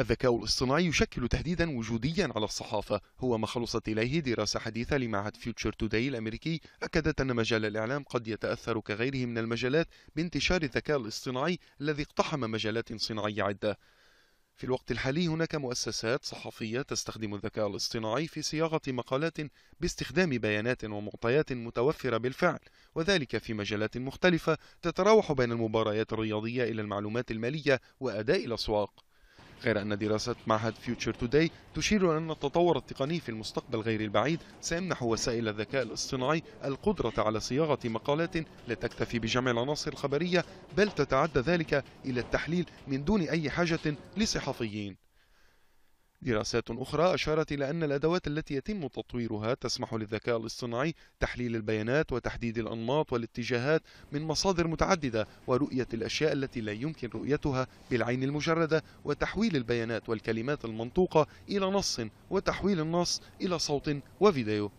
الذكاء الاصطناعي يشكل تهديدا وجوديا على الصحافة هو ما خلصت إليه دراسة حديثة لمعهد فيوتشر توداي الأمريكي أكدت أن مجال الإعلام قد يتأثر كغيره من المجالات بانتشار الذكاء الاصطناعي الذي اقتحم مجالات صناعية عدة في الوقت الحالي هناك مؤسسات صحفية تستخدم الذكاء الاصطناعي في صياغة مقالات باستخدام بيانات ومعطيات متوفرة بالفعل وذلك في مجالات مختلفة تتراوح بين المباريات الرياضية إلى المعلومات المالية وأداء الأسواق غير أن دراسات معهد فيوتشر توداي تشير أن التطور التقني في المستقبل غير البعيد سيمنح وسائل الذكاء الاصطناعي القدرة على صياغة مقالات لا تكتفي بجمع العناصر الخبرية بل تتعدى ذلك إلى التحليل من دون أي حاجة لصحفيين دراسات أخرى أشارت إلى أن الأدوات التي يتم تطويرها تسمح للذكاء الاصطناعي تحليل البيانات وتحديد الأنماط والاتجاهات من مصادر متعددة ورؤية الأشياء التي لا يمكن رؤيتها بالعين المجردة وتحويل البيانات والكلمات المنطوقة إلى نص وتحويل النص إلى صوت وفيديو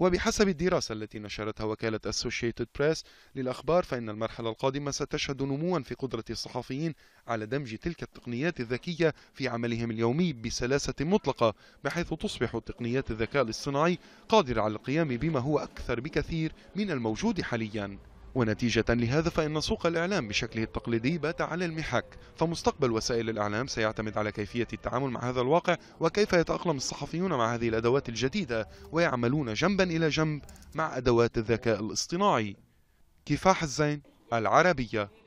وبحسب الدراسة التي نشرتها وكالة Associated Press للأخبار فإن المرحلة القادمة ستشهد نموا في قدرة الصحفيين على دمج تلك التقنيات الذكية في عملهم اليومي بسلاسة مطلقة بحيث تصبح تقنيات الذكاء الاصطناعي قادرة على القيام بما هو أكثر بكثير من الموجود حالياً ونتيجة لهذا فإن سوق الإعلام بشكله التقليدي بات على المحك فمستقبل وسائل الإعلام سيعتمد على كيفية التعامل مع هذا الواقع وكيف يتأقلم الصحفيون مع هذه الأدوات الجديدة ويعملون جنبا إلى جنب مع أدوات الذكاء الاصطناعي كفاح الزين العربية